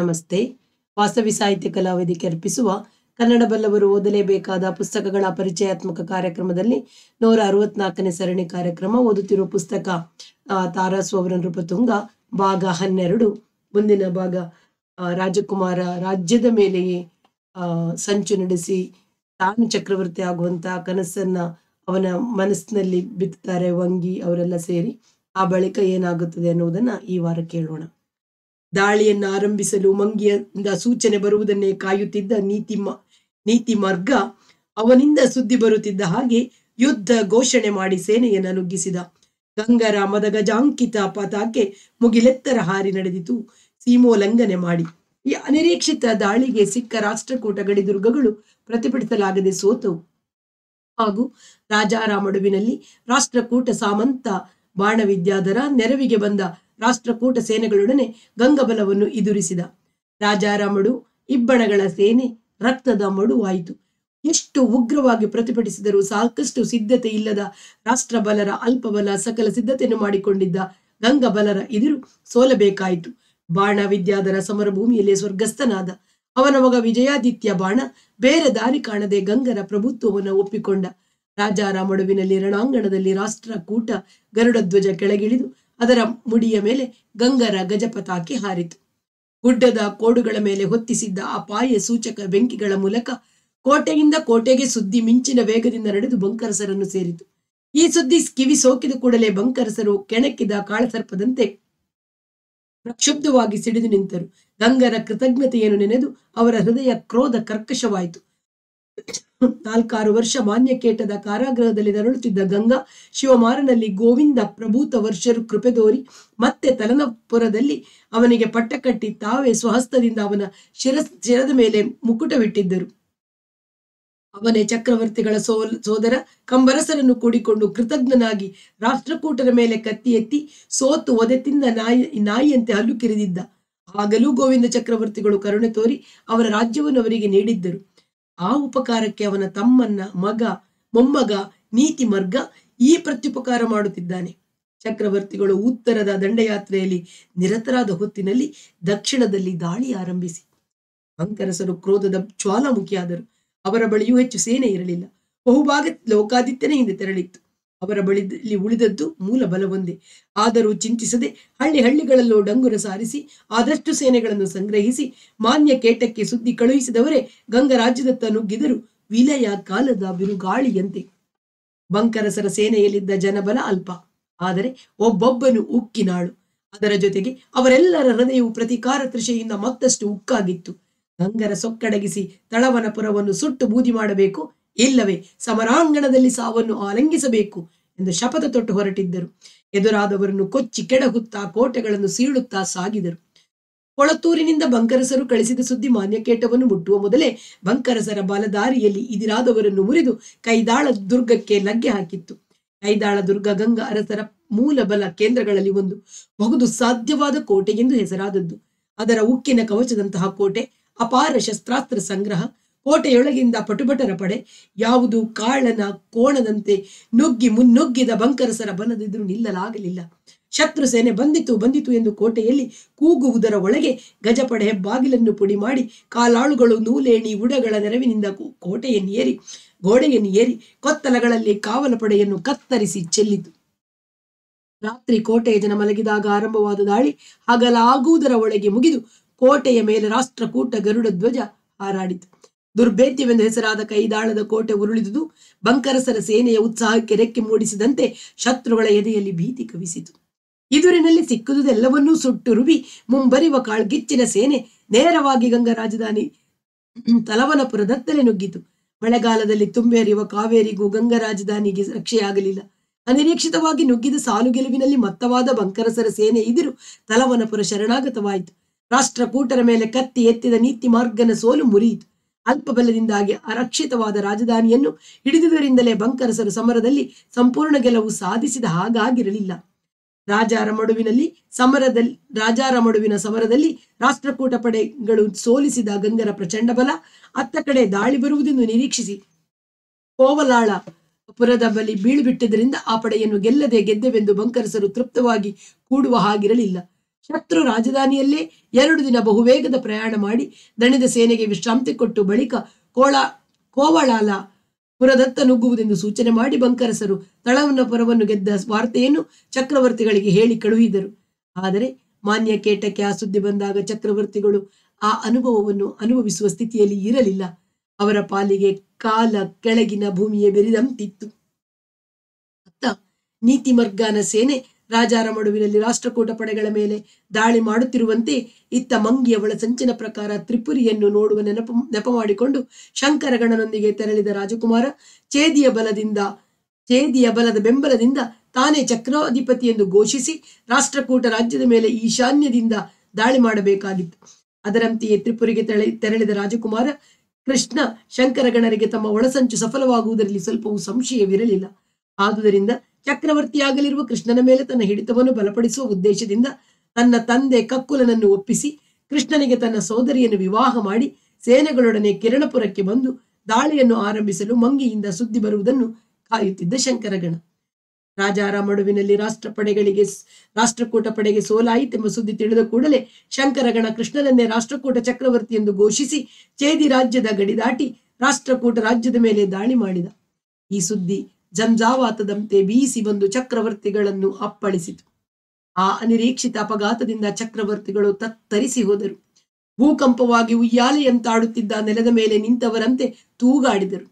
ನಮಸ್ತೆ ವಾಸವಿ ಸಾಹಿತ್ಯ ಕಲಾವೇದಿಕೆ ಅರ್ಪಿಸುವ ಕನ್ನಡ ಬಲ್ಲವರು ಓದಲೇಬೇಕಾದ ಪುಸ್ತಕಗಳ ಪರಿಚಯಾತ್ಮಕ ಕಾರ್ಯಕ್ರಮದಲ್ಲಿ ನೂರ ಅರವತ್ನಾಲ್ಕನೇ ಸರಣಿ ಕಾರ್ಯಕ್ರಮ ಓದುತ್ತಿರುವ ಪುಸ್ತಕ ತಾರಾಸು ಅವರ ರೂಪತುಂಗ ಭಾಗ ಹನ್ನೆರಡು ಮುಂದಿನ ಭಾಗ ರಾಜಕುಮಾರ ರಾಜ್ಯದ ಮೇಲೆಯೇ ಸಂಚು ನಡೆಸಿ ತಾನು ಚಕ್ರವರ್ತಿ ಆಗುವಂತ ಕನಸನ್ನ ಅವನ ಮನಸ್ಸಿನಲ್ಲಿ ಬಿತ್ತಾರೆ ವಂಗಿ ಅವರೆಲ್ಲ ಸೇರಿ ಆ ಬಳಿಕ ಏನಾಗುತ್ತದೆ ಅನ್ನುವುದನ್ನ ಈ ವಾರ ಕೇಳೋಣ ದಾಳಿಯನ್ನು ಆರಂಭಿಸಲು ಮಂಗಿಯಿಂದ ಸೂಚನೆ ಬರುವುದನ್ನೇ ಕಾಯುತ್ತಿದ್ದ ನೀತಿ ನೀತಿ ಮಾರ್ಗ ಅವನಿಂದ ಸುದ್ದಿ ಬರುತ್ತಿದ್ದ ಹಾಗೆ ಯುದ್ಧ ಘೋಷಣೆ ಮಾಡಿ ಸೇನೆಯನ್ನು ನುಗ್ಗಿಸಿದ ಗಂಗರಾಮದ ಗಜಾಂಕಿತ ಪತಾಕೆ ಮುಗಿಲೆತ್ತರ ಹಾರಿ ನಡೆದಿತು ಸೀಮೋಲ್ಲಂಘನೆ ಮಾಡಿ ಈ ಅನಿರೀಕ್ಷಿತ ದಾಳಿಗೆ ಸಿಕ್ಕ ರಾಷ್ಟ್ರಕೂಟ ದುರ್ಗಗಳು ಪ್ರತಿಭಟಿಸಲಾಗದೆ ಸೋತವು ಹಾಗೂ ರಾಜಾರಾಮಡುವಿನಲ್ಲಿ ರಾಷ್ಟ್ರಕೂಟ ಸಾಮಂತ ಬಾಣವಿದ್ಯಾಧರ ನೆರವಿಗೆ ಬಂದ ರಾಷ್ಟ್ರಕೂಟ ಸೇನೆಗಳೊಡನೆ ಗಂಗಬಲವನ್ನು ಎದುರಿಸಿದ ರಾಜಾರಾಮಡು ಇಬ್ಬಣಗಳ ಸೇನೆ ರಕ್ತದ ಮಡುವಾಯಿತು ಎಷ್ಟು ಉಗ್ರವಾಗಿ ಪ್ರತಿಭಟಿಸಿದರೂ ಸಾಕಷ್ಟು ಸಿದ್ಧತೆ ಇಲ್ಲದ ರಾಷ್ಟ್ರಬಲರ ಅಲ್ಪಬಲ ಸಕಲ ಸಿದ್ಧತೆಯನ್ನು ಮಾಡಿಕೊಂಡಿದ್ದ ಗಂಗಬಲರ ಎದುರು ಸೋಲಬೇಕಾಯಿತು ಬಾಣ ವಿದ್ಯಾಧರ ಸಮರಭೂಮಿಯಲ್ಲಿ ಸ್ವರ್ಗಸ್ಥನಾದ ಅವನ ಮಗ ವಿಜಯಾದಿತ್ಯ ಬಾಣ ಬೇರೆ ದಾರಿ ಕಾಣದೆ ಗಂಗರ ಪ್ರಭುತ್ವವನ್ನು ಒಪ್ಪಿಕೊಂಡ ಮಡುವಿನಲ್ಲಿ ರಣಾಂಗಣದಲ್ಲಿ ರಾಷ್ಟ್ರಕೂಟ ಗರುಡಧ್ವಜ ಕೆಳಗಿಳಿದು ಅದರ ಮುಡಿಯ ಮೇಲೆ ಗಂಗರ ಗಜಪತಾಕಿ ಹಾರಿತು ಗುಡ್ಡದ ಕೋಡುಗಳ ಮೇಲೆ ಹೊತ್ತಿಸಿದ್ದ ಅಪಾಯ ಸೂಚಕ ಬೆಂಕಿಗಳ ಮೂಲಕ ಕೋಟೆಯಿಂದ ಕೋಟೆಗೆ ಸುದ್ದಿ ಮಿಂಚಿನ ವೇಗದಿಂದ ನಡೆದು ಬಂಕರಸರನ್ನು ಸೇರಿತು ಈ ಸುದ್ದಿ ಕಿವಿ ಸೋಕಿದ ಕೂಡಲೇ ಬಂಕರಸರು ಕೆಣಕಿದ ಕಾಳಸರ್ಪದಂತೆ ಪ್ರಕ್ಷುಬ್ಧವಾಗಿ ಸಿಡಿದು ನಿಂತರು ಗಂಗರ ಕೃತಜ್ಞತೆಯನ್ನು ನೆನೆದು ಅವರ ಹೃದಯ ಕ್ರೋಧ ಕರ್ಕಶವಾಯಿತು ನಾಲ್ಕಾರು ವರ್ಷ ಮಾನ್ಯಕೇಟದ ಕಾರಾಗೃಹದಲ್ಲಿ ನರಳುತ್ತಿದ್ದ ಗಂಗಾ ಶಿವಮಾರನಲ್ಲಿ ಗೋವಿಂದ ಪ್ರಭೂತ ವರ್ಷರು ತೋರಿ ಮತ್ತೆ ತಲನಪುರದಲ್ಲಿ ಅವನಿಗೆ ಪಟ್ಟಕಟ್ಟಿ ತಾವೇ ಸ್ವಹಸ್ತದಿಂದ ಅವನ ಶಿರ ಶಿರದ ಮೇಲೆ ಮುಕುಟವಿಟ್ಟಿದ್ದರು ಅವನೇ ಚಕ್ರವರ್ತಿಗಳ ಸೋ ಸೋದರ ಕಂಬರಸರನ್ನು ಕೂಡಿಕೊಂಡು ಕೃತಜ್ಞನಾಗಿ ರಾಷ್ಟ್ರಕೂಟರ ಮೇಲೆ ಕತ್ತಿ ಎತ್ತಿ ಸೋತು ಒದೆ ತಿಂದ ನಾಯಿ ನಾಯಿಯಂತೆ ಹಲ್ಲು ಕಿರಿದಿದ್ದ ಆಗಲೂ ಗೋವಿಂದ ಚಕ್ರವರ್ತಿಗಳು ಕರುಣೆ ತೋರಿ ಅವರ ರಾಜ್ಯವನ್ನು ಅವರಿಗೆ ನೀಡಿದ್ದರು ಆ ಉಪಕಾರಕ್ಕೆ ಅವನ ತಮ್ಮನ್ನ ಮಗ ಮೊಮ್ಮಗ ನೀತಿ ಮರ್ಗ ಈ ಪ್ರತ್ಯುಪಕಾರ ಮಾಡುತ್ತಿದ್ದಾನೆ ಚಕ್ರವರ್ತಿಗಳು ಉತ್ತರದ ದಂಡಯಾತ್ರೆಯಲ್ಲಿ ನಿರತರಾದ ಹೊತ್ತಿನಲ್ಲಿ ದಕ್ಷಿಣದಲ್ಲಿ ದಾಳಿ ಆರಂಭಿಸಿ ಅಂಕರಸರು ಕ್ರೋಧದ ಜ್ವಾಲಾಮುಖಿಯಾದರು ಅವರ ಬಳಿಯೂ ಹೆಚ್ಚು ಸೇನೆ ಇರಲಿಲ್ಲ ಬಹುಭಾಗ ಲೋಕಾದಿತ್ಯನೇ ಹಿಂದೆ ತೆರಳಿತ್ತು ಅವರ ಬಳಿ ಉಳಿದದ್ದು ಮೂಲ ಬಲವೊಂದೇ ಆದರೂ ಚಿಂತಿಸದೆ ಹಳ್ಳಿ ಹಳ್ಳಿಗಳಲ್ಲೂ ಡಂಗುರ ಸಾರಿಸಿ ಆದಷ್ಟು ಸೇನೆಗಳನ್ನು ಸಂಗ್ರಹಿಸಿ ಮಾನ್ಯ ಕೇಟಕ್ಕೆ ಸುದ್ದಿ ಕಳುಹಿಸಿದವರೇ ಗಂಗರಾಜ್ಯದತ್ತ ನುಗ್ಗಿದರು ವಿಲಯ ಕಾಲದ ಬಿರುಗಾಳಿಯಂತೆ ಬಂಕರಸರ ಸೇನೆಯಲ್ಲಿದ್ದ ಜನಬಲ ಅಲ್ಪ ಆದರೆ ಒಬ್ಬೊಬ್ಬನು ಉಕ್ಕಿನಾಳು ಅದರ ಜೊತೆಗೆ ಅವರೆಲ್ಲರ ಹೃದಯವು ಪ್ರತಿಕಾರ ತೃಷೆಯಿಂದ ಮತ್ತಷ್ಟು ಉಕ್ಕಾಗಿತ್ತು ಗಂಗರ ಸೊಕ್ಕಡಗಿಸಿ ತಳವನಪುರವನ್ನು ಸುಟ್ಟು ಬೂದಿ ಮಾಡಬೇಕು ಇಲ್ಲವೇ ಸಮರಾಂಗಣದಲ್ಲಿ ಸಾವನ್ನು ಆಲಂಗಿಸಬೇಕು ಎಂದು ಶಪಥ ತೊಟ್ಟು ಹೊರಟಿದ್ದರು ಎದುರಾದವರನ್ನು ಕೊಚ್ಚಿ ಕೆಡಹುತ್ತಾ ಕೋಟೆಗಳನ್ನು ಸೀಳುತ್ತಾ ಸಾಗಿದರು ಕೊಳತ್ತೂರಿನಿಂದ ಬಂಕರಸರು ಕಳಿಸಿದ ಸುದ್ದಿ ಮಾನ್ಯಕೇಟವನ್ನು ಮುಟ್ಟುವ ಮೊದಲೇ ಬಂಕರಸರ ಬಲದಾರಿಯಲ್ಲಿ ಇದಿರಾದವರನ್ನು ಮುರಿದು ಕೈದಾಳ ದುರ್ಗಕ್ಕೆ ಲಗ್ಗೆ ಹಾಕಿತ್ತು ಕೈದಾಳ ದುರ್ಗ ಗಂಗಾ ಅರಸರ ಮೂಲ ಬಲ ಕೇಂದ್ರಗಳಲ್ಲಿ ಒಂದು ಬಹುದು ಸಾಧ್ಯವಾದ ಕೋಟೆ ಎಂದು ಹೆಸರಾದದ್ದು ಅದರ ಉಕ್ಕಿನ ಕವಚದಂತಹ ಕೋಟೆ ಅಪಾರ ಶಸ್ತ್ರಾಸ್ತ್ರ ಸಂಗ್ರಹ ಕೋಟೆಯೊಳಗಿಂದ ಪಟುಭಟರ ಪಡೆ ಯಾವುದು ಕಾಳನ ಕೋಣದಂತೆ ನುಗ್ಗಿ ಮುನ್ನುಗ್ಗಿದ ಬಂಕರಸರ ಬಲದೆದುರು ನಿಲ್ಲಲಾಗಲಿಲ್ಲ ಶತ್ರು ಸೇನೆ ಬಂದಿತು ಬಂದಿತು ಎಂದು ಕೋಟೆಯಲ್ಲಿ ಕೂಗುವುದರ ಒಳಗೆ ಗಜಪಡೆ ಬಾಗಿಲನ್ನು ಪುಡಿ ಮಾಡಿ ಕಾಲಾಳುಗಳು ನೂಲೇಣಿ ಉಡಗಳ ನೆರವಿನಿಂದ ಕೋಟೆಯನ್ನು ಏರಿ ಗೋಡೆಯನ್ನು ಏರಿ ಕೊತ್ತಲಗಳಲ್ಲಿ ಕಾವಲ ಪಡೆಯನ್ನು ಕತ್ತರಿಸಿ ಚೆಲ್ಲಿತು ರಾತ್ರಿ ಕೋಟೆಯ ಜನ ಮಲಗಿದಾಗ ಆರಂಭವಾದ ದಾಳಿ ಹಗಲಾಗುವುದರ ಒಳಗೆ ಮುಗಿದು ಕೋಟೆಯ ಮೇಲೆ ರಾಷ್ಟ್ರಕೂಟ ಗರುಡ ಧ್ವಜ ಹಾರಾಡಿತು ದುರ್ಭೇದ್ಯವೆಂದು ಹೆಸರಾದ ಕೈದಾಳದ ಕೋಟೆ ಉರುಳಿದುದು ಬಂಕರಸರ ಸೇನೆಯ ಉತ್ಸಾಹಕ್ಕೆ ರೆಕ್ಕೆ ಮೂಡಿಸಿದಂತೆ ಶತ್ರುಗಳ ಎದೆಯಲ್ಲಿ ಭೀತಿ ಕವಿಸಿತು ಇದುರಿನಲ್ಲಿ ಸುಟ್ಟು ರುಬಿ ಮುಂಬರಿವ ಕಾಳ್ಗಿಚ್ಚಿನ ಸೇನೆ ನೇರವಾಗಿ ಗಂಗಾ ರಾಜಧಾನಿ ದತ್ತಲೆ ನುಗ್ಗಿತು ಮಳೆಗಾಲದಲ್ಲಿ ತುಂಬಿ ಹರಿಯುವ ಕಾವೇರಿಗೂ ಗಂಗಾ ರಾಜಧಾನಿಗೆ ರಕ್ಷೆಯಾಗಲಿಲ್ಲ ಅನಿರೀಕ್ಷಿತವಾಗಿ ನುಗ್ಗಿದ ಸಾಲು ಗೆಲುವಿನಲ್ಲಿ ಮತ್ತವಾದ ಬಂಕರಸರ ಸೇನೆ ಇದಿರು ತಲವನಪುರ ಶರಣಾಗತವಾಯಿತು ರಾಷ್ಟ್ರಕೂಟರ ಮೇಲೆ ಕತ್ತಿ ಎತ್ತಿದ ನೀತಿ ಮಾರ್ಗನ ಸೋಲು ಮುರಿಯಿತು ಅಲ್ಪಬಲದಿಂದಾಗಿ ಅರಕ್ಷಿತವಾದ ರಾಜಧಾನಿಯನ್ನು ಹಿಡಿದುದರಿಂದಲೇ ಬಂಕರಸರು ಸಮರದಲ್ಲಿ ಸಂಪೂರ್ಣ ಗೆಲುವು ಸಾಧಿಸಿದ ಹಾಗಾಗಿರಲಿಲ್ಲ ಮಡುವಿನಲ್ಲಿ ಸಮರದಲ್ಲಿ ಮಡುವಿನ ಸಮರದಲ್ಲಿ ರಾಷ್ಟ್ರಕೂಟ ಪಡೆಗಳು ಸೋಲಿಸಿದ ಗಂಗರ ಪ್ರಚಂಡ ಬಲ ಅತ್ತ ಕಡೆ ದಾಳಿ ಬರುವುದೆಂದು ನಿರೀಕ್ಷಿಸಿ ಕೋವಲಾಳ ಪುರದ ಬಳಿ ಬೀಳುಬಿಟ್ಟಿದ್ದರಿಂದ ಆ ಪಡೆಯನ್ನು ಗೆಲ್ಲದೆ ಗೆದ್ದೆವೆಂದು ಬಂಕರಸರು ತೃಪ್ತವಾಗಿ ಕೂಡುವ ಹಾಗಿರಲಿಲ್ಲ ಶತ್ರು ರಾಜಧಾನಿಯಲ್ಲೇ ಎರಡು ದಿನ ಬಹುವೇಗದ ಪ್ರಯಾಣ ಮಾಡಿ ದಣಿದ ಸೇನೆಗೆ ವಿಶ್ರಾಂತಿ ಕೊಟ್ಟು ಬಳಿಕ ಕೋಳ ಕೋವಳಾಲ ಪುರದತ್ತ ನುಗ್ಗುವುದೆಂದು ಸೂಚನೆ ಮಾಡಿ ಬಂಕರಸರು ಪುರವನ್ನು ಗೆದ್ದ ವಾರ್ತೆಯನ್ನು ಚಕ್ರವರ್ತಿಗಳಿಗೆ ಹೇಳಿ ಕಳುಹಿದರು ಆದರೆ ಮಾನ್ಯ ಕೇಟಕ್ಕೆ ಆ ಸುದ್ದಿ ಬಂದಾಗ ಚಕ್ರವರ್ತಿಗಳು ಆ ಅನುಭವವನ್ನು ಅನುಭವಿಸುವ ಸ್ಥಿತಿಯಲ್ಲಿ ಇರಲಿಲ್ಲ ಅವರ ಪಾಲಿಗೆ ಕಾಲ ಕೆಳಗಿನ ಭೂಮಿಯೇ ಬೆರಿದಂತಿತ್ತು ಅತ್ತ ನೀತಿಮರ್ಗಾನ ಸೇನೆ ರಾಜಾರಮಡುವಿನಲ್ಲಿ ರಾಷ್ಟ್ರಕೂಟ ಪಡೆಗಳ ಮೇಲೆ ದಾಳಿ ಮಾಡುತ್ತಿರುವಂತೆ ಇತ್ತ ಮಂಗಿಯವಳ ಸಂಚಿನ ಪ್ರಕಾರ ತ್ರಿಪುರಿಯನ್ನು ನೋಡುವ ನೆನಪು ನೆಪ ಮಾಡಿಕೊಂಡು ಶಂಕರಗಣನೊಂದಿಗೆ ತೆರಳಿದ ರಾಜಕುಮಾರ ಚೇದಿಯ ಬಲದಿಂದ ಚೇದಿಯ ಬಲದ ಬೆಂಬಲದಿಂದ ತಾನೇ ಚಕ್ರಾಧಿಪತಿ ಎಂದು ಘೋಷಿಸಿ ರಾಷ್ಟ್ರಕೂಟ ರಾಜ್ಯದ ಮೇಲೆ ಈಶಾನ್ಯದಿಂದ ದಾಳಿ ಮಾಡಬೇಕಾಗಿತ್ತು ಅದರಂತೆಯೇ ತ್ರಿಪುರಿಗೆ ತೆರಳಿ ತೆರಳಿದ ರಾಜಕುಮಾರ ಕೃಷ್ಣ ಶಂಕರಗಣರಿಗೆ ತಮ್ಮ ಒಳಸಂಚು ಸಫಲವಾಗುವುದರಲ್ಲಿ ಸ್ವಲ್ಪವೂ ಸಂಶಯವಿರಲಿಲ್ಲ ಆದುದರಿಂದ ಚಕ್ರವರ್ತಿಯಾಗಲಿರುವ ಕೃಷ್ಣನ ಮೇಲೆ ತನ್ನ ಹಿಡಿತವನ್ನು ಬಲಪಡಿಸುವ ಉದ್ದೇಶದಿಂದ ತನ್ನ ತಂದೆ ಕಕ್ಕುಲನನ್ನು ಒಪ್ಪಿಸಿ ಕೃಷ್ಣನಿಗೆ ತನ್ನ ಸೋದರಿಯನ್ನು ವಿವಾಹ ಮಾಡಿ ಸೇನೆಗಳೊಡನೆ ಕಿರಣಪುರಕ್ಕೆ ಬಂದು ದಾಳಿಯನ್ನು ಆರಂಭಿಸಲು ಮಂಗಿಯಿಂದ ಸುದ್ದಿ ಬರುವುದನ್ನು ಕಾಯುತ್ತಿದ್ದ ಶಂಕರಗಣ ರಾಜಾರಾಮಡುವಿನಲ್ಲಿ ರಾಷ್ಟ್ರ ಪಡೆಗಳಿಗೆ ರಾಷ್ಟ್ರಕೂಟ ಪಡೆಗೆ ಸೋಲಾಯಿತೆಂಬ ಸುದ್ದಿ ತಿಳಿದ ಕೂಡಲೇ ಶಂಕರಗಣ ಕೃಷ್ಣನನ್ನೇ ರಾಷ್ಟ್ರಕೂಟ ಚಕ್ರವರ್ತಿ ಎಂದು ಘೋಷಿಸಿ ಚೇದಿ ರಾಜ್ಯದ ಗಡಿ ದಾಟಿ ರಾಷ್ಟ್ರಕೂಟ ರಾಜ್ಯದ ಮೇಲೆ ದಾಳಿ ಮಾಡಿದ ಈ ಸುದ್ದಿ ಜಂಜಾವಾತದಂತೆ ಬೀಸಿ ಬಂದು ಚಕ್ರವರ್ತಿಗಳನ್ನು ಅಪ್ಪಳಿಸಿತು ಆ ಅನಿರೀಕ್ಷಿತ ಅಪಘಾತದಿಂದ ಚಕ್ರವರ್ತಿಗಳು ತತ್ತರಿಸಿ ಹೋದರು ಭೂಕಂಪವಾಗಿ ಉಯ್ಯಾಲೆಯಂತಾಡುತ್ತಿದ್ದ ನೆಲದ ಮೇಲೆ ನಿಂತವರಂತೆ ತೂಗಾಡಿದರು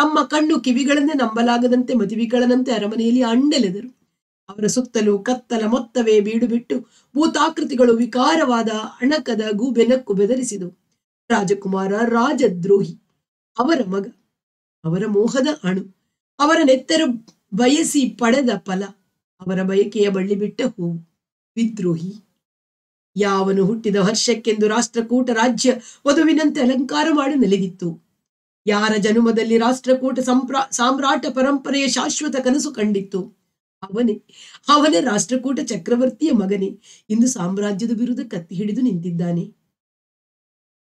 ತಮ್ಮ ಕಣ್ಣು ಕಿವಿಗಳನ್ನೇ ನಂಬಲಾಗದಂತೆ ಮದಿವಿಗಳಂತೆ ಅರಮನೆಯಲ್ಲಿ ಅಂಡೆಲೆದರು ಅವರ ಸುತ್ತಲೂ ಕತ್ತಲ ಮೊತ್ತವೇ ಬೀಡುಬಿಟ್ಟು ಭೂತಾಕೃತಿಗಳು ವಿಕಾರವಾದ ಅಣಕದ ಗೂಬೆನಕ್ಕು ಬೆದರಿಸಿದವು ರಾಜಕುಮಾರ ರಾಜದ್ರೋಹಿ ಅವರ ಮಗ ಅವರ ಮೋಹದ ಅಣು ಅವರ ನೆತ್ತರು ಬಯಸಿ ಪಡೆದ ಫಲ ಅವರ ಬಯಕೆಯ ಬಳ್ಳಿ ಬಿಟ್ಟ ಹೂ ವಿದ್ರೋಹಿ ಯಾವನು ಹುಟ್ಟಿದ ಹರ್ಷಕ್ಕೆಂದು ರಾಷ್ಟ್ರಕೂಟ ರಾಜ್ಯ ವಧುವಿನಂತೆ ಅಲಂಕಾರ ಮಾಡಿ ನೆಲೆದಿತ್ತು ಯಾರ ಜನುಮದಲ್ಲಿ ರಾಷ್ಟ್ರಕೂಟ ಸಂಪ್ರಾ ಸಾಮ್ರಾಟ ಪರಂಪರೆಯ ಶಾಶ್ವತ ಕನಸು ಕಂಡಿತ್ತು ಅವನೇ ಅವನೇ ರಾಷ್ಟ್ರಕೂಟ ಚಕ್ರವರ್ತಿಯ ಮಗನೇ ಇಂದು ಸಾಮ್ರಾಜ್ಯದ ವಿರುದ್ಧ ಕತ್ತಿ ಹಿಡಿದು ನಿಂತಿದ್ದಾನೆ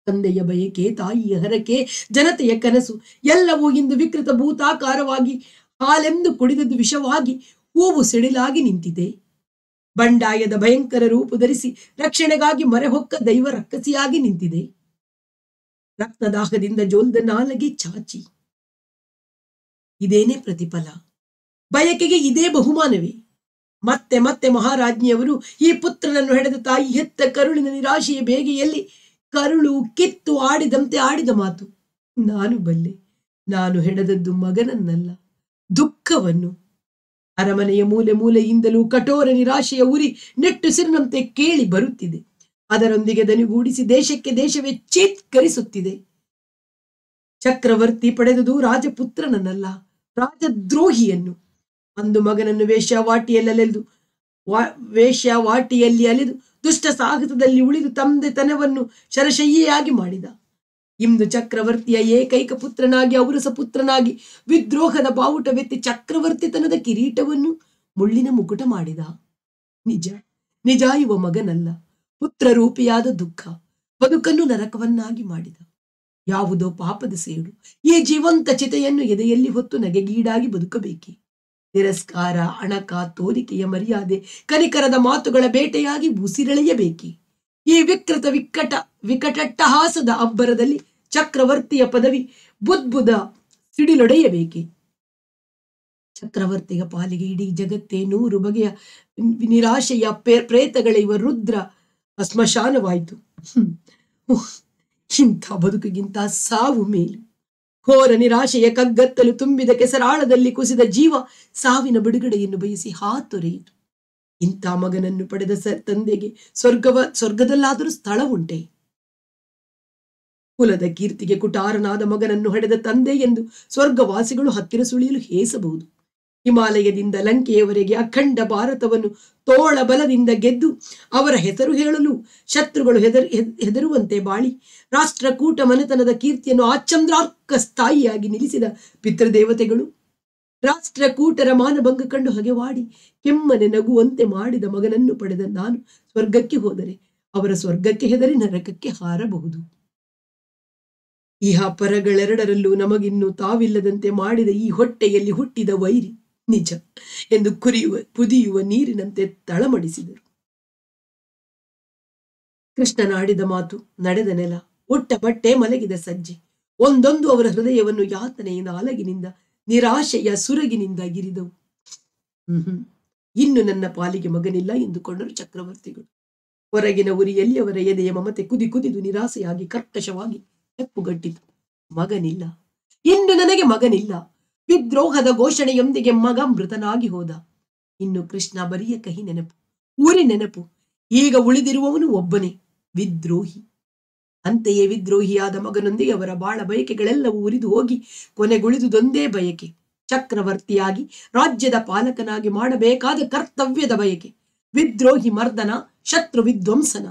ತಂದೆಯ ಬಯಕೆ ತಾಯಿಯ ಹರಕೆ ಜನತೆಯ ಕನಸು ಎಲ್ಲವೂ ಇಂದು ವಿಕೃತ ಭೂತಾಕಾರವಾಗಿ ಹಾಲೆಂದು ಕುಡಿದದ್ದು ವಿಷವಾಗಿ ಹೂವು ಸಿಡಿಲಾಗಿ ನಿಂತಿದೆ ಬಂಡಾಯದ ಭಯಂಕರ ರೂಪು ಧರಿಸಿ ರಕ್ಷಣೆಗಾಗಿ ಮರೆಹೊಕ್ಕ ದೈವ ರಕ್ಕಸಿಯಾಗಿ ನಿಂತಿದೆ ರಕ್ತದಾಹದಿಂದ ಜೋಲ್ದ ನಾಲಗೆ ಚಾಚಿ ಇದೇನೇ ಪ್ರತಿಫಲ ಬಯಕೆಗೆ ಇದೇ ಬಹುಮಾನವೇ ಮತ್ತೆ ಮತ್ತೆ ಮಹಾರಾಜ್ಞಿಯವರು ಈ ಪುತ್ರನನ್ನು ಹೆಡೆದ ತಾಯಿ ಹೆತ್ತ ಕರುಳಿನ ನಿರಾಶೆಯ ಬೇಗೆಯಲ್ಲಿ ಕರುಳು ಕಿತ್ತು ಆಡಿದಂತೆ ಆಡಿದ ಮಾತು ನಾನು ಬಲ್ಲೆ ನಾನು ಹೆಣದದ್ದು ಮಗನನ್ನಲ್ಲ ದುಃಖವನ್ನು ಅರಮನೆಯ ಮೂಲೆ ಮೂಲೆಯಿಂದಲೂ ಕಠೋರ ನಿರಾಶೆಯ ಉರಿ ನೆಟ್ಟುಸಿರಿನಂತೆ ಕೇಳಿ ಬರುತ್ತಿದೆ ಅದರೊಂದಿಗೆ ದನಿಗೂಡಿಸಿ ದೇಶಕ್ಕೆ ದೇಶವೇ ಚೇತ್ಕರಿಸುತ್ತಿದೆ ಚಕ್ರವರ್ತಿ ಪಡೆದುದು ರಾಜಪುತ್ರನನ್ನಲ್ಲ ರಾಜದ್ರೋಹಿಯನ್ನು ಅಂದು ಮಗನನ್ನು ಅಲೆದು ವಾ ವೇಶ್ಯಾವಾಟಿಯಲ್ಲಿ ಅಲೆದು ದುಷ್ಟ ಸಾಹಸದಲ್ಲಿ ಉಳಿದು ತಂದೆ ತನವನ್ನು ಶರಶಯ್ಯಾಗಿ ಮಾಡಿದ ಇಂದು ಚಕ್ರವರ್ತಿಯ ಏಕೈಕ ಪುತ್ರನಾಗಿ ಔರಸ ಪುತ್ರನಾಗಿ ವಿದ್ರೋಹದ ಬಾವುಟವೆತ್ತಿ ಚಕ್ರವರ್ತಿತನದ ಕಿರೀಟವನ್ನು ಮುಳ್ಳಿನ ಮುಕುಟ ಮಾಡಿದ ನಿಜ ನಿಜ ಇವ ಮಗನಲ್ಲ ಪುತ್ರರೂಪಿಯಾದ ದುಃಖ ಬದುಕನ್ನು ನರಕವನ್ನಾಗಿ ಮಾಡಿದ ಯಾವುದೋ ಪಾಪದ ಸೇಡು ಈ ಜೀವಂತ ಚಿತೆಯನ್ನು ಎದೆಯಲ್ಲಿ ಹೊತ್ತು ನಗೆಗೀಡಾಗಿ ಬದುಕಬೇಕೆ ತಿರಸ್ಕಾರ ಅಣಕ ತೋರಿಕೆಯ ಮರ್ಯಾದೆ ಕನಿಕರದ ಮಾತುಗಳ ಬೇಟೆಯಾಗಿ ಉಸಿರೆಳೆಯಬೇಕಿ ಈ ವಿಕೃತ ವಿಕಟ ವಿಕಟಟ್ಟಹಾಸದ ಅಬ್ಬರದಲ್ಲಿ ಚಕ್ರವರ್ತಿಯ ಪದವಿ ಬುದ್ಬುದ ಸಿಡಿಲೊಡೆಯಬೇಕೆ ಚಕ್ರವರ್ತಿಯ ಪಾಲಿಗೆ ಇಡೀ ಜಗತ್ತೇ ನೂರು ಬಗೆಯ ನಿರಾಶೆಯ ಇವ ರುದ್ರ ಸ್ಮಶಾನವಾಯಿತು ಇಂಥ ಬದುಕಿಗಿಂತ ಸಾವು ಮೇಲು ಘೋರ ನಿರಾಶೆಯ ಕಗ್ಗತ್ತಲು ತುಂಬಿದ ಕೆಸರಾಳದಲ್ಲಿ ಕುಸಿದ ಜೀವ ಸಾವಿನ ಬಿಡುಗಡೆಯನ್ನು ಬಯಸಿ ಹಾತೊರೆಯಿತು ಇಂಥ ಮಗನನ್ನು ಪಡೆದ ಸ ತಂದೆಗೆ ಸ್ವರ್ಗವ ಸ್ವರ್ಗದಲ್ಲಾದರೂ ಸ್ಥಳ ಉಂಟೆ ಕುಲದ ಕೀರ್ತಿಗೆ ಕುಟಾರನಾದ ಮಗನನ್ನು ಹಡೆದ ತಂದೆ ಎಂದು ಸ್ವರ್ಗವಾಸಿಗಳು ಹತ್ತಿರ ಸುಳಿಯಲು ಹೇಸಬಹುದು ಹಿಮಾಲಯದಿಂದ ಲಂಕೆಯವರೆಗೆ ಅಖಂಡ ಭಾರತವನ್ನು ತೋಳ ಬಲದಿಂದ ಗೆದ್ದು ಅವರ ಹೆಸರು ಹೇಳಲು ಶತ್ರುಗಳು ಹೆದರು ಹೆದರುವಂತೆ ಬಾಳಿ ರಾಷ್ಟ್ರಕೂಟ ಮನೆತನದ ಕೀರ್ತಿಯನ್ನು ಆ ಚಂದ್ರಾರ್ಕ ಸ್ಥಾಯಿಯಾಗಿ ನಿಲ್ಲಿಸಿದ ಪಿತೃದೇವತೆಗಳು ರಾಷ್ಟ್ರಕೂಟರ ಮಾನಭಂಗ ಕಂಡು ಹಗೆವಾಡಿ ಕೆಮ್ಮನೆ ನಗುವಂತೆ ಮಾಡಿದ ಮಗನನ್ನು ಪಡೆದ ನಾನು ಸ್ವರ್ಗಕ್ಕೆ ಹೋದರೆ ಅವರ ಸ್ವರ್ಗಕ್ಕೆ ಹೆದರಿ ನರಕಕ್ಕೆ ಹಾರಬಹುದು ಇಹ ಪರಗಳೆರಡರಲ್ಲೂ ನಮಗಿನ್ನು ತಾವಿಲ್ಲದಂತೆ ಮಾಡಿದ ಈ ಹೊಟ್ಟೆಯಲ್ಲಿ ಹುಟ್ಟಿದ ವೈರಿ ನಿಜ ಎಂದು ಕುರಿಯುವ ಕುದಿಯುವ ನೀರಿನಂತೆ ತಳಮಡಿಸಿದರು ಕೃಷ್ಣನ ಆಡಿದ ಮಾತು ನಡೆದ ನೆಲ ಒಟ್ಟ ಬಟ್ಟೆ ಮಲಗಿದ ಸಜ್ಜೆ ಒಂದೊಂದು ಅವರ ಹೃದಯವನ್ನು ಯಾತನೆಯಿಂದ ಅಲಗಿನಿಂದ ನಿರಾಶೆಯ ಸುರಗಿನಿಂದ ಗಿರಿದವು ಹ್ಮ್ ಇನ್ನು ನನ್ನ ಪಾಲಿಗೆ ಮಗನಿಲ್ಲ ಎಂದುಕೊಂಡರು ಚಕ್ರವರ್ತಿಗಳು ಹೊರಗಿನ ಉರಿಯಲ್ಲಿ ಅವರ ಎದೆಯ ಮಮತೆ ಕುದಿ ಕುದಿದು ನಿರಾಸೆಯಾಗಿ ಕರ್ಕಶವಾಗಿ ಹೆಪ್ಪುಗಟ್ಟಿತು ಮಗನಿಲ್ಲ ಇನ್ನು ನನಗೆ ಮಗನಿಲ್ಲ ವಿದ್ರೋಹದ ಘೋಷಣೆಯೊಂದಿಗೆ ಮಗ ಮೃತನಾಗಿ ಹೋದ ಇನ್ನು ಕೃಷ್ಣ ಬರಿಯ ಕಹಿ ನೆನಪು ಊರಿ ನೆನಪು ಈಗ ಉಳಿದಿರುವವನು ಒಬ್ಬನೇ ವಿದ್ರೋಹಿ ಅಂತೆಯೇ ವಿದ್ರೋಹಿಯಾದ ಮಗನೊಂದಿಗೆ ಅವರ ಬಾಳ ಬಯಕೆಗಳೆಲ್ಲವೂ ಉರಿದು ಹೋಗಿ ಕೊನೆಗುಳಿದುದೊಂದೇ ಬಯಕೆ ಚಕ್ರವರ್ತಿಯಾಗಿ ರಾಜ್ಯದ ಪಾಲಕನಾಗಿ ಮಾಡಬೇಕಾದ ಕರ್ತವ್ಯದ ಬಯಕೆ ವಿದ್ರೋಹಿ ಮರ್ದನ ಶತ್ರು ವಿಧ್ವಂಸನ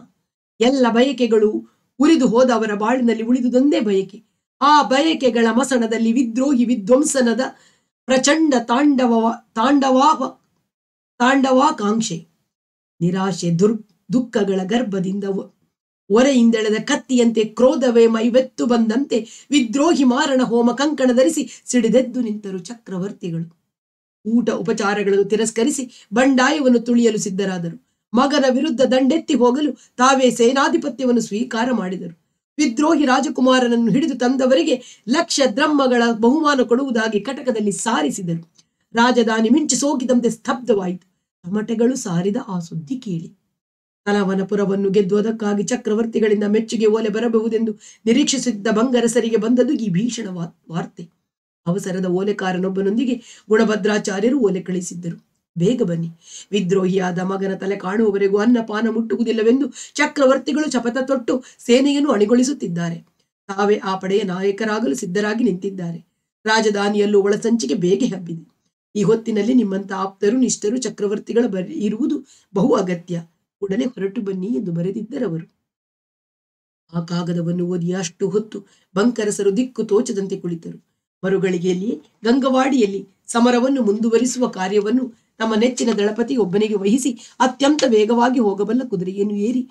ಎಲ್ಲ ಬಯಕೆಗಳು ಉರಿದು ಹೋದ ಅವರ ಬಾಳಿನಲ್ಲಿ ಉಳಿದುದೊಂದೇ ಬಯಕೆ ಆ ಬಯಕೆಗಳ ಮಸಣದಲ್ಲಿ ವಿದ್ರೋಹಿ ವಿಧ್ವಂಸನದ ಪ್ರಚಂಡ ತಾಂಡವ ತಾಂಡವಾ ತಾಂಡವಾಕಾಂಕ್ಷೆ ನಿರಾಶೆ ದುರ್ ದುಃಖಗಳ ಗರ್ಭದಿಂದ ಒರೆಯಿಂದೆಳೆದ ಕತ್ತಿಯಂತೆ ಕ್ರೋಧವೇ ಮೈವೆತ್ತು ಬಂದಂತೆ ವಿದ್ರೋಹಿ ಮಾರಣ ಹೋಮ ಕಂಕಣ ಧರಿಸಿ ಸಿಡಿದೆದ್ದು ನಿಂತರು ಚಕ್ರವರ್ತಿಗಳು ಊಟ ಉಪಚಾರಗಳನ್ನು ತಿರಸ್ಕರಿಸಿ ಬಂಡಾಯವನ್ನು ತುಳಿಯಲು ಸಿದ್ಧರಾದರು ಮಗನ ವಿರುದ್ಧ ದಂಡೆತ್ತಿ ಹೋಗಲು ತಾವೇ ಸೇನಾಧಿಪತ್ಯವನ್ನು ಸ್ವೀಕಾರ ಮಾಡಿದರು ವಿದ್ರೋಹಿ ರಾಜಕುಮಾರನನ್ನು ಹಿಡಿದು ತಂದವರಿಗೆ ಲಕ್ಷ ದ್ರಹ್ಮಗಳ ಬಹುಮಾನ ಕೊಡುವುದಾಗಿ ಕಟಕದಲ್ಲಿ ಸಾರಿಸಿದರು ರಾಜಧಾನಿ ಮಿಂಚು ಸೋಗಿದಂತೆ ಸ್ತಬ್ಧವಾಯಿತು ತಮಟೆಗಳು ಸಾರಿದ ಆ ಸುದ್ದಿ ಕೇಳಿ ಕಲಾವನಪುರವನ್ನು ಗೆದ್ದುವುದಕ್ಕಾಗಿ ಚಕ್ರವರ್ತಿಗಳಿಂದ ಮೆಚ್ಚುಗೆ ಓಲೆ ಬರಬಹುದೆಂದು ನಿರೀಕ್ಷಿಸಿದ್ದ ಬಂಗರಸರಿಗೆ ಬಂದದ್ದು ಈ ಭೀಷಣ ವಾರ್ತೆ ಅವಸರದ ಓಲೆಕಾರನೊಬ್ಬನೊಂದಿಗೆ ಗುಣಭದ್ರಾಚಾರ್ಯರು ಓಲೆ ಕಳಿಸಿದ್ದರು ಬೇಗ ಬನ್ನಿ ವಿದ್ರೋಹಿಯಾದ ಮಗನ ತಲೆ ಕಾಣುವವರೆಗೂ ಅನ್ನ ಪಾನ ಮುಟ್ಟುವುದಿಲ್ಲವೆಂದು ಚಕ್ರವರ್ತಿಗಳು ಚಪತ ತೊಟ್ಟು ಸೇನೆಯನ್ನು ಅಣಿಗೊಳಿಸುತ್ತಿದ್ದಾರೆ ತಾವೇ ಆ ಪಡೆಯ ನಾಯಕರಾಗಲು ಸಿದ್ಧರಾಗಿ ನಿಂತಿದ್ದಾರೆ ರಾಜಧಾನಿಯಲ್ಲೂ ಒಳಸಂಚಿಗೆ ಬೇಗ ಹಬ್ಬಿದೆ ಈ ಹೊತ್ತಿನಲ್ಲಿ ನಿಮ್ಮಂತ ಆಪ್ತರು ನಿಷ್ಠರು ಚಕ್ರವರ್ತಿಗಳ ಬರಿ ಇರುವುದು ಬಹು ಅಗತ್ಯ ಉಡನೆ ಹೊರಟು ಬನ್ನಿ ಎಂದು ಬರೆದಿದ್ದರವರು ಆ ಕಾಗದವನ್ನು ಓದಿ ಅಷ್ಟು ಹೊತ್ತು ಬಂಕರಸರು ದಿಕ್ಕು ತೋಚದಂತೆ ಕುಳಿತರು ಮರುಗಳಿಗೆಯಲ್ಲಿ ಗಂಗವಾಡಿಯಲ್ಲಿ ಸಮರವನ್ನು ಮುಂದುವರಿಸುವ ಕಾರ್ಯವನ್ನು ನಮ್ಮ ನೆಚ್ಚಿನ ದಳಪತಿ ಒಬ್ಬನಿಗೆ ವಹಿಸಿ ಅತ್ಯಂತ ವೇಗವಾಗಿ ಹೋಗಬಲ್ಲ ಕುದುರೆಯನ್ನು ಏರಿ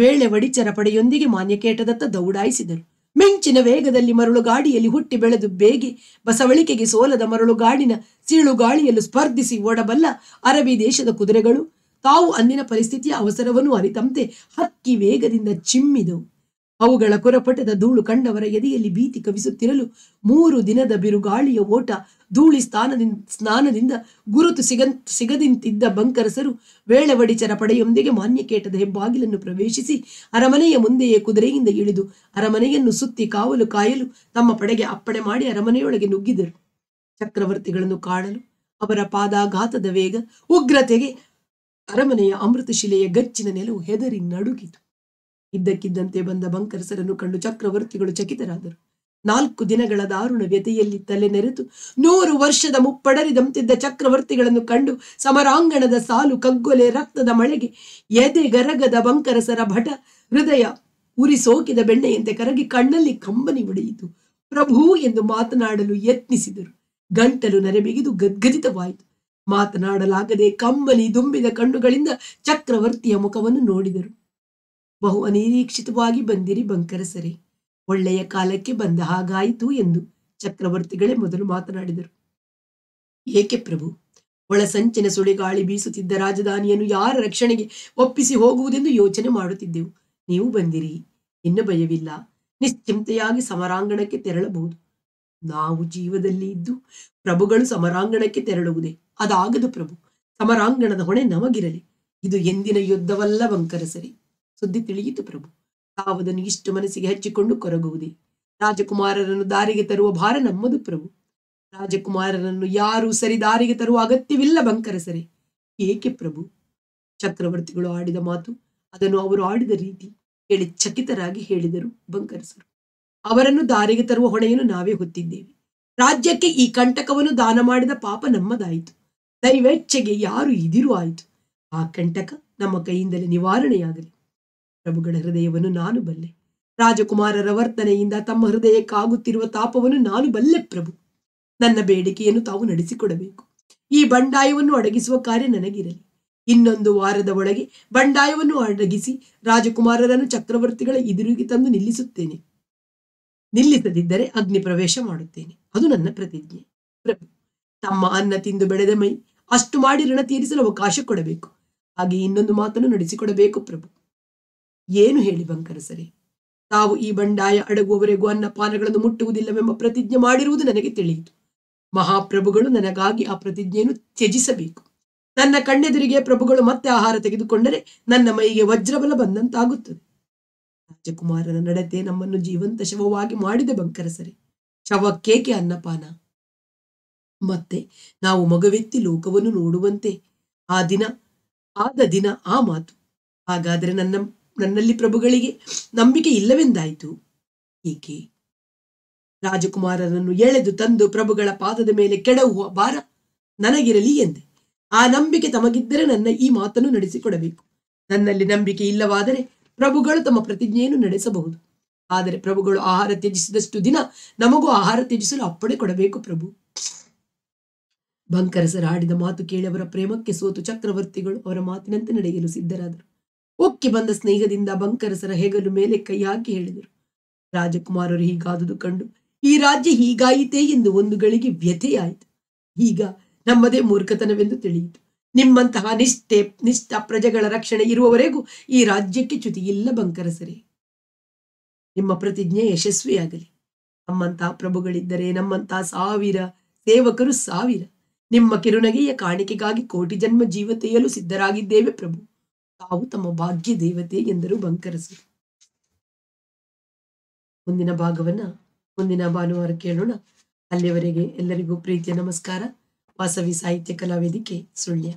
ವೇಳೆ ವಡಿಚರ ಪಡೆಯೊಂದಿಗೆ ಮಾನ್ಯಕೇಟದತ್ತ ದೌಡಾಯಿಸಿದರು ಮಿಂಚಿನ ವೇಗದಲ್ಲಿ ಮರಳು ಗಾಡಿಯಲ್ಲಿ ಹುಟ್ಟಿ ಬೆಳೆದು ಬೇಗೆ ಬಸವಳಿಕೆಗೆ ಸೋಲದ ಮರಳು ಗಾಡಿನ ಸೀಳು ಗಾಳಿಯಲ್ಲೂ ಸ್ಪರ್ಧಿಸಿ ಓಡಬಲ್ಲ ಅರಬಿ ದೇಶದ ಕುದುರೆಗಳು ತಾವು ಅಂದಿನ ಪರಿಸ್ಥಿತಿಯ ಅವಸರವನ್ನು ಅರಿತಂತೆ ಹಕ್ಕಿ ವೇಗದಿಂದ ಚಿಮ್ಮಿದವು ಅವುಗಳ ಕೊರಪಟದ ಧೂಳು ಕಂಡವರ ಎದೆಯಲ್ಲಿ ಭೀತಿ ಕವಿಸುತ್ತಿರಲು ಮೂರು ದಿನದ ಬಿರುಗಾಳಿಯ ಓಟ ಧೂಳಿ ಸ್ಥಾನದಿಂದ ಸ್ನಾನದಿಂದ ಗುರುತು ಸಿಗ ಸಿಗದಿಂತಿದ್ದ ಬಂಕರಸರು ವೇಳವಡಿಚರ ಪಡೆಯೊಂದಿಗೆ ಮಾನ್ಯಕೇಟದ ಹೆಬ್ಬಾಗಿಲನ್ನು ಪ್ರವೇಶಿಸಿ ಅರಮನೆಯ ಮುಂದೆಯೇ ಕುದುರೆಯಿಂದ ಇಳಿದು ಅರಮನೆಯನ್ನು ಸುತ್ತಿ ಕಾವಲು ಕಾಯಲು ತಮ್ಮ ಪಡೆಗೆ ಅಪ್ಪಣೆ ಮಾಡಿ ಅರಮನೆಯೊಳಗೆ ನುಗ್ಗಿದರು ಚಕ್ರವರ್ತಿಗಳನ್ನು ಕಾಣಲು ಅವರ ಪಾದಾಘಾತದ ವೇಗ ಉಗ್ರತೆಗೆ ಅರಮನೆಯ ಅಮೃತಶಿಲೆಯ ಗಚ್ಚಿನ ನೆಲವು ಹೆದರಿ ನಡುಗಿತು ಇದ್ದಕ್ಕಿದ್ದಂತೆ ಬಂದ ಬಂಕರಸರನ್ನು ಕಂಡು ಚಕ್ರವರ್ತಿಗಳು ಚಕಿತರಾದರು ನಾಲ್ಕು ದಿನಗಳ ದಾರುಣ ವ್ಯತೆಯಲ್ಲಿ ತಲೆ ನೆರೆತು ನೂರು ವರ್ಷದ ಮುಪ್ಪಡರಿದಂತಿದ್ದ ಚಕ್ರವರ್ತಿಗಳನ್ನು ಕಂಡು ಸಮರಾಂಗಣದ ಸಾಲು ಕಗ್ಗೊಲೆ ರಕ್ತದ ಮಳೆಗೆ ಗರಗದ ಬಂಕರಸರ ಭಟ ಹೃದಯ ಉರಿ ಸೋಕಿದ ಬೆಣ್ಣೆಯಂತೆ ಕರಗಿ ಕಣ್ಣಲ್ಲಿ ಕಂಬನಿ ಒಡೆಯಿತು ಪ್ರಭು ಎಂದು ಮಾತನಾಡಲು ಯತ್ನಿಸಿದರು ಗಂಟಲು ನರೆಬಿಗಿದು ಗದ್ಗದಿತವಾಯಿತು ಮಾತನಾಡಲಾಗದೆ ಕಂಬನಿ ದುಂಬಿದ ಕಣ್ಣುಗಳಿಂದ ಚಕ್ರವರ್ತಿಯ ಮುಖವನ್ನು ನೋಡಿದರು ಬಹು ಅನಿರೀಕ್ಷಿತವಾಗಿ ಬಂದಿರಿ ಬಂಕರ ಸರಿ ಒಳ್ಳೆಯ ಕಾಲಕ್ಕೆ ಬಂದ ಹಾಗಾಯಿತು ಎಂದು ಚಕ್ರವರ್ತಿಗಳೇ ಮೊದಲು ಮಾತನಾಡಿದರು ಏಕೆ ಪ್ರಭು ಒಳ ಸಂಚಿನ ಸುಳಿಗಾಳಿ ಬೀಸುತ್ತಿದ್ದ ರಾಜಧಾನಿಯನ್ನು ಯಾರ ರಕ್ಷಣೆಗೆ ಒಪ್ಪಿಸಿ ಹೋಗುವುದೆಂದು ಯೋಚನೆ ಮಾಡುತ್ತಿದ್ದೆವು ನೀವು ಬಂದಿರಿ ಇನ್ನು ಭಯವಿಲ್ಲ ನಿಶ್ಚಿಂತೆಯಾಗಿ ಸಮರಾಂಗಣಕ್ಕೆ ತೆರಳಬಹುದು ನಾವು ಜೀವದಲ್ಲಿ ಇದ್ದು ಪ್ರಭುಗಳು ಸಮರಾಂಗಣಕ್ಕೆ ತೆರಳುವುದೇ ಅದಾಗದು ಪ್ರಭು ಸಮರಾಂಗಣದ ಹೊಣೆ ನಮಗಿರಲಿ ಇದು ಎಂದಿನ ಯುದ್ಧವಲ್ಲ ಬಂಕರ ಸರಿ ಸುದ್ದಿ ತಿಳಿಯಿತು ಪ್ರಭು ತಾವದನ್ನು ಇಷ್ಟು ಮನಸ್ಸಿಗೆ ಹಚ್ಚಿಕೊಂಡು ಕೊರಗುವುದೇ ರಾಜಕುಮಾರರನ್ನು ದಾರಿಗೆ ತರುವ ಭಾರ ನಮ್ಮದು ಪ್ರಭು ರಾಜಕುಮಾರರನ್ನು ಯಾರೂ ಸರಿ ದಾರಿಗೆ ತರುವ ಅಗತ್ಯವಿಲ್ಲ ಬಂಕರ ಏಕೆ ಪ್ರಭು ಚಕ್ರವರ್ತಿಗಳು ಆಡಿದ ಮಾತು ಅದನ್ನು ಅವರು ಆಡಿದ ರೀತಿ ಹೇಳಿ ಚಕಿತರಾಗಿ ಹೇಳಿದರು ಬಂಕರಸರು ಅವರನ್ನು ದಾರಿಗೆ ತರುವ ಹೊಣೆಯನ್ನು ನಾವೇ ಹೊತ್ತಿದ್ದೇವೆ ರಾಜ್ಯಕ್ಕೆ ಈ ಕಂಟಕವನ್ನು ದಾನ ಮಾಡಿದ ಪಾಪ ನಮ್ಮದಾಯಿತು ದೈವೇಚ್ಛೆಗೆ ಯಾರು ಇದಿರು ಆಯಿತು ಆ ಕಂಟಕ ನಮ್ಮ ಕೈಯಿಂದಲೇ ನಿವಾರಣೆಯಾಗಲಿ ಪ್ರಭುಗಳ ಹೃದಯವನ್ನು ನಾನು ಬಲ್ಲೆ ರಾಜಕುಮಾರರ ವರ್ತನೆಯಿಂದ ತಮ್ಮ ಹೃದಯಕ್ಕಾಗುತ್ತಿರುವ ತಾಪವನ್ನು ನಾನು ಬಲ್ಲೆ ಪ್ರಭು ನನ್ನ ಬೇಡಿಕೆಯನ್ನು ತಾವು ನಡೆಸಿಕೊಡಬೇಕು ಈ ಬಂಡಾಯವನ್ನು ಅಡಗಿಸುವ ಕಾರ್ಯ ನನಗಿರಲಿ ಇನ್ನೊಂದು ವಾರದ ಒಳಗೆ ಬಂಡಾಯವನ್ನು ಅಡಗಿಸಿ ರಾಜಕುಮಾರರನ್ನು ಚಕ್ರವರ್ತಿಗಳ ಎದುರಿಗೆ ತಂದು ನಿಲ್ಲಿಸುತ್ತೇನೆ ನಿಲ್ಲಿಸದಿದ್ದರೆ ಅಗ್ನಿ ಪ್ರವೇಶ ಮಾಡುತ್ತೇನೆ ಅದು ನನ್ನ ಪ್ರತಿಜ್ಞೆ ಪ್ರಭು ತಮ್ಮ ಅನ್ನ ತಿಂದು ಬೆಳೆದ ಮೈ ಅಷ್ಟು ಮಾಡಿ ಋಣ ತೀರಿಸಲು ಅವಕಾಶ ಕೊಡಬೇಕು ಹಾಗೆ ಇನ್ನೊಂದು ಮಾತನ್ನು ನಡೆಸಿಕೊಡಬೇಕು ಪ್ರಭು ಏನು ಹೇಳಿ ಬಂಕರಸರೆ ತಾವು ಈ ಬಂಡಾಯ ಅಡಗುವವರೆಗೂ ಅನ್ನಪಾನಗಳನ್ನು ಮುಟ್ಟುವುದಿಲ್ಲವೆಂಬ ಪ್ರತಿಜ್ಞೆ ಮಾಡಿರುವುದು ನನಗೆ ತಿಳಿಯಿತು ಮಹಾಪ್ರಭುಗಳು ನನಗಾಗಿ ಆ ಪ್ರತಿಜ್ಞೆಯನ್ನು ತ್ಯಜಿಸಬೇಕು ನನ್ನ ಕಣ್ಣೆದುರಿಗೆ ಪ್ರಭುಗಳು ಮತ್ತೆ ಆಹಾರ ತೆಗೆದುಕೊಂಡರೆ ನನ್ನ ಮೈಗೆ ವಜ್ರಬಲ ಬಂದಂತಾಗುತ್ತದೆ ರಾಜಕುಮಾರನ ನಡತೆ ನಮ್ಮನ್ನು ಜೀವಂತ ಶವವಾಗಿ ಮಾಡಿದೆ ಬಂಕರಸರೆ ಶವಕ್ಕೇಕೆ ಅನ್ನಪಾನ ಮತ್ತೆ ನಾವು ಮಗವೆತ್ತಿ ಲೋಕವನ್ನು ನೋಡುವಂತೆ ಆ ದಿನ ಆದ ದಿನ ಆ ಮಾತು ಹಾಗಾದರೆ ನನ್ನ ನನ್ನಲ್ಲಿ ಪ್ರಭುಗಳಿಗೆ ನಂಬಿಕೆ ಇಲ್ಲವೆಂದಾಯಿತು ಏಕೆ ರಾಜಕುಮಾರನನ್ನು ಎಳೆದು ತಂದು ಪ್ರಭುಗಳ ಪಾದದ ಮೇಲೆ ಕೆಡವುವ ಭಾರ ನನಗಿರಲಿ ಎಂದೆ ಆ ನಂಬಿಕೆ ತಮಗಿದ್ದರೆ ನನ್ನ ಈ ಮಾತನ್ನು ನಡೆಸಿಕೊಡಬೇಕು ನನ್ನಲ್ಲಿ ನಂಬಿಕೆ ಇಲ್ಲವಾದರೆ ಪ್ರಭುಗಳು ತಮ್ಮ ಪ್ರತಿಜ್ಞೆಯನ್ನು ನಡೆಸಬಹುದು ಆದರೆ ಪ್ರಭುಗಳು ಆಹಾರ ತ್ಯಜಿಸಿದಷ್ಟು ದಿನ ನಮಗೂ ಆಹಾರ ತ್ಯಜಿಸಲು ಅಪ್ಪಣೆ ಕೊಡಬೇಕು ಪ್ರಭು ಬಂಕರಸರ ಆಡಿದ ಮಾತು ಕೇಳಿ ಅವರ ಪ್ರೇಮಕ್ಕೆ ಸೋತು ಚಕ್ರವರ್ತಿಗಳು ಅವರ ಮಾತಿನಂತೆ ನಡೆಯಲು ಸಿದ್ಧರಾದರು ಉಕ್ಕಿ ಬಂದ ಸ್ನೇಹದಿಂದ ಬಂಕರಸರ ಹೆಗಲು ಮೇಲೆ ಕೈಯಾಕಿ ಹೇಳಿದರು ರಾಜಕುಮಾರರು ಹೀಗಾದುದು ಕಂಡು ಈ ರಾಜ್ಯ ಹೀಗಾಯಿತೇ ಎಂದು ಒಂದು ಗಳಿಗೆ ವ್ಯಥೆಯಾಯಿತು ಈಗ ನಮ್ಮದೇ ಮೂರ್ಖತನವೆಂದು ತಿಳಿಯಿತು ನಿಮ್ಮಂತಹ ನಿಷ್ಠೆ ನಿಷ್ಠ ಪ್ರಜೆಗಳ ರಕ್ಷಣೆ ಇರುವವರೆಗೂ ಈ ರಾಜ್ಯಕ್ಕೆ ಚ್ಯುತಿಯಿಲ್ಲ ಬಂಕರಸರೇ ನಿಮ್ಮ ಪ್ರತಿಜ್ಞೆ ಯಶಸ್ವಿಯಾಗಲಿ ನಮ್ಮಂತಹ ಪ್ರಭುಗಳಿದ್ದರೆ ನಮ್ಮಂತಹ ಸಾವಿರ ಸೇವಕರು ಸಾವಿರ ನಿಮ್ಮ ಕಿರುನಗೆಯ ಕಾಣಿಕೆಗಾಗಿ ಕೋಟಿ ಜನ್ಮ ಜೀವ ತೆಯಲು ಸಿದ್ಧರಾಗಿದ್ದೇವೆ ಪ್ರಭು ತಾವು ತಮ್ಮ ಭಾಗ್ಯ ದೇವತೆ ಎಂದರು ಬಂಕರಸು ಮುಂದಿನ ಭಾಗವನ್ನ ಮುಂದಿನ ಭಾನುವಾರ ಕೇಳೋಣ ಅಲ್ಲಿಯವರೆಗೆ ಎಲ್ಲರಿಗೂ ಪ್ರೀತಿಯ ನಮಸ್ಕಾರ ವಾಸವಿ ಸಾಹಿತ್ಯ ಕಲಾವೇದಿಕೆ ಸುಳ್ಯ